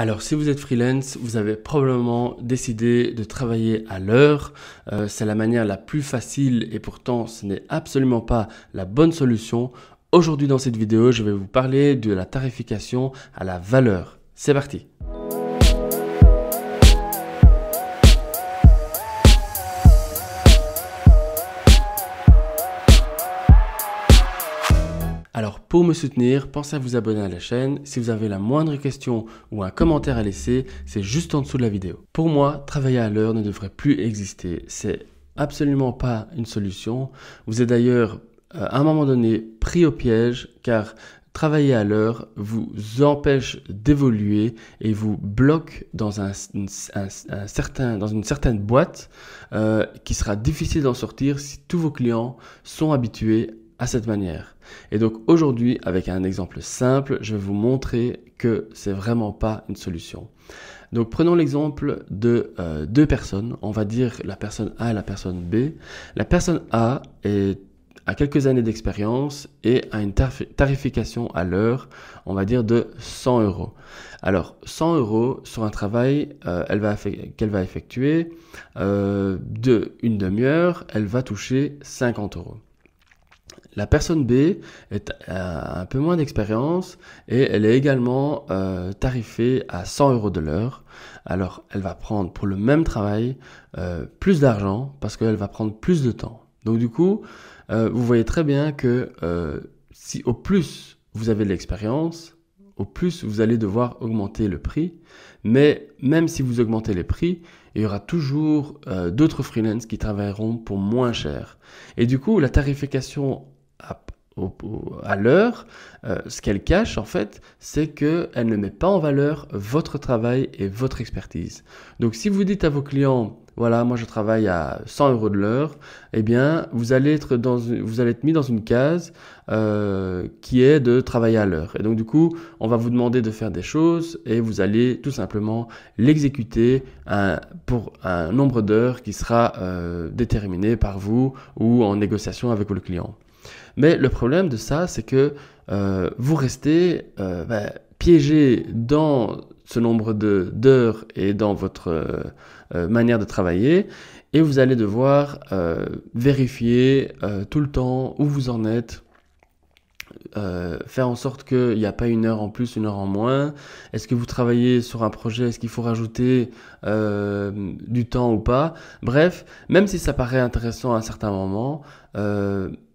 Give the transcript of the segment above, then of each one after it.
Alors si vous êtes freelance, vous avez probablement décidé de travailler à l'heure. Euh, c'est la manière la plus facile et pourtant ce n'est absolument pas la bonne solution. Aujourd'hui dans cette vidéo, je vais vous parler de la tarification à la valeur. C'est parti Alors pour me soutenir, pensez à vous abonner à la chaîne. Si vous avez la moindre question ou un commentaire à laisser, c'est juste en dessous de la vidéo. Pour moi, travailler à l'heure ne devrait plus exister. C'est absolument pas une solution. Vous êtes d'ailleurs euh, à un moment donné pris au piège car travailler à l'heure vous empêche d'évoluer et vous bloque dans, certain, dans une certaine boîte euh, qui sera difficile d'en sortir si tous vos clients sont habitués à cette manière. Et donc aujourd'hui, avec un exemple simple, je vais vous montrer que c'est vraiment pas une solution. Donc prenons l'exemple de euh, deux personnes, on va dire la personne A et la personne B. La personne A est à quelques années d'expérience et a une tarification à l'heure, on va dire de 100 euros. Alors 100 euros sur un travail qu'elle euh, va, qu'elle va effectuer euh, de une demi-heure, elle va toucher 50 euros. La personne B est, a euh, un peu moins d'expérience et elle est également euh, tarifée à 100 euros de l'heure. Alors elle va prendre pour le même travail euh, plus d'argent parce qu'elle va prendre plus de temps. Donc du coup, vous voyez très bien que si au plus vous avez de l'expérience, au plus vous allez devoir augmenter le prix. Mais même si vous augmentez les prix, il y aura toujours d'autres freelances qui travailleront pour moins cher. Et du coup, la tarification à l'heure, euh, ce qu'elle cache en fait, c'est qu'elle ne met pas en valeur votre travail et votre expertise. Donc si vous dites à vos clients, voilà, moi je travaille à 100 euros de l'heure, eh bien, vous allez être dans, vous allez être mis dans une case euh, qui est de travailler à l'heure. Et donc du coup, on va vous demander de faire des choses et vous allez tout simplement l'exécuter pour un nombre d'heures qui sera euh, déterminé par vous ou en négociation avec le client. Mais le problème de ça, c'est que euh, vous restez ben, piégé dans ce nombre d'heures est dans votre euh, euh, manière de travailler. Et vous allez devoir euh, vérifier tout le temps où vous en êtes, faire en sorte qu'il n'y a pas une heure en plus, une heure en moins Est-ce que vous travaillez sur un projet Est-ce qu'il faut rajouter du temps ou pas Bref, même si ça paraît intéressant à un certain moment,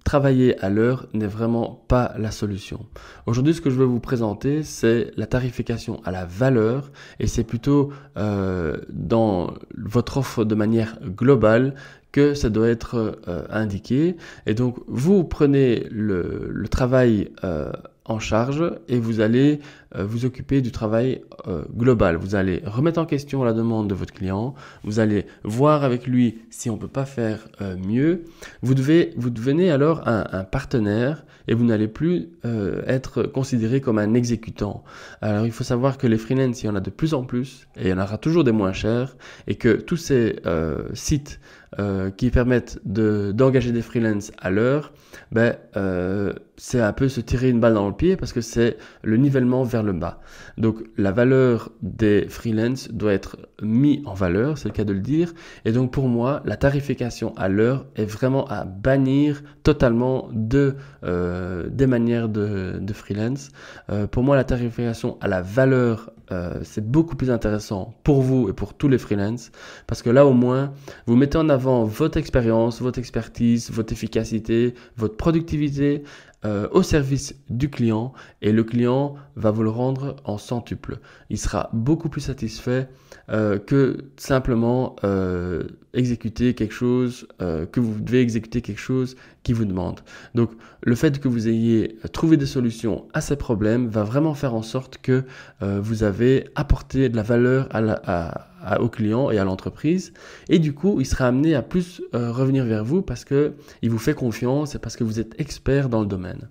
travailler à l'heure n'est vraiment pas la solution. Aujourd'hui, ce que je vais vous présenter, c'est la tarification à la valeur, et c'est plutôt euh, dans votre offre de manière globale que ça doit être euh, indiqué. Et donc, vous prenez le, travail euh, en charge et vous allez euh, vous occuper du travail euh, global. Vous allez remettre en question la demande de votre client, vous allez voir avec lui si on ne peut pas faire euh, mieux. Vous, devez, vous devenez alors un, partenaire et vous n'allez plus être considéré comme un exécutant. Alors il faut savoir que les freelance, il y en a de plus en plus et il y en aura toujours des moins chers et que tous ces sites qui permettent d'engager des freelance à l'heure, ben, c'est un peu se tirer une balle dans le pied parce que c'est le nivellement vers le bas. Donc la valeur des freelance doit être mise en valeur, c'est le cas de le dire. Et donc pour moi, la tarification à l'heure est vraiment à bannir totalement de, euh, des manières de, freelance. Euh, pour moi, la tarification à la valeur euh, c'est beaucoup plus intéressant pour vous et pour tous les freelances parce que là au moins vous mettez en avant votre expérience, votre expertise, votre efficacité, votre productivité euh, au service du client et le client va vous le rendre en centuple. Il sera beaucoup plus satisfait euh, que simplement exécuter quelque chose, que vous devez exécuter quelque chose qui vous demande. Donc le fait que vous ayez trouvé des solutions à ces problèmes va vraiment faire en sorte que vous avez apporter de la valeur à client aux clients et à l'entreprise. Et du coup, il sera amené à plus euh, revenir vers vous parce que il vous fait confiance et parce que vous êtes expert dans le domaine.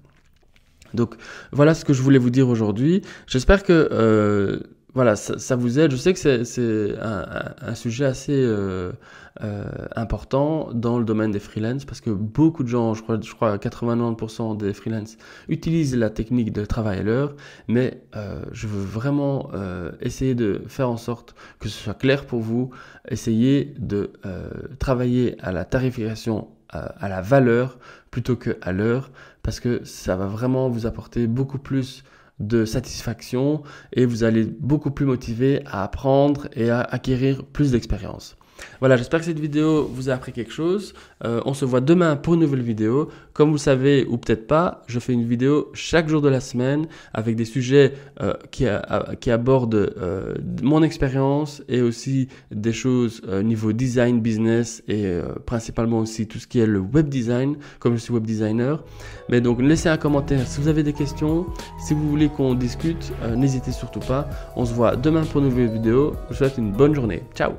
Donc voilà ce que je voulais vous dire aujourd'hui. J'espère que euh, voilà, ça, vous aide. Je sais que c'est un, sujet assez euh, euh, important dans le domaine des freelances parce que beaucoup de gens, je crois, je crois 90 des freelances utilisent la technique de travail à l'heure, mais euh, je veux vraiment essayer de faire en sorte que ce soit clair pour vous, Essayez de travailler à la tarification à la valeur plutôt que à l'heure parce que ça va vraiment vous apporter beaucoup plus de satisfaction et vous allez beaucoup plus motivé à apprendre et à acquérir plus d'expérience. Voilà, j'espère que cette vidéo vous a appris quelque chose. Euh, on se voit demain pour une nouvelle vidéo. Comme vous le savez, ou peut-être pas, je fais une vidéo chaque jour de la semaine avec des sujets euh, qui, abordent euh, mon expérience et aussi des choses niveau design, business et principalement aussi tout ce qui est le web design, comme je suis web designer. Mais donc, laissez un commentaire si vous avez des questions. Si vous voulez qu'on discute, n'hésitez surtout pas. On se voit demain pour une nouvelle vidéo. Je vous souhaite une bonne journée. Ciao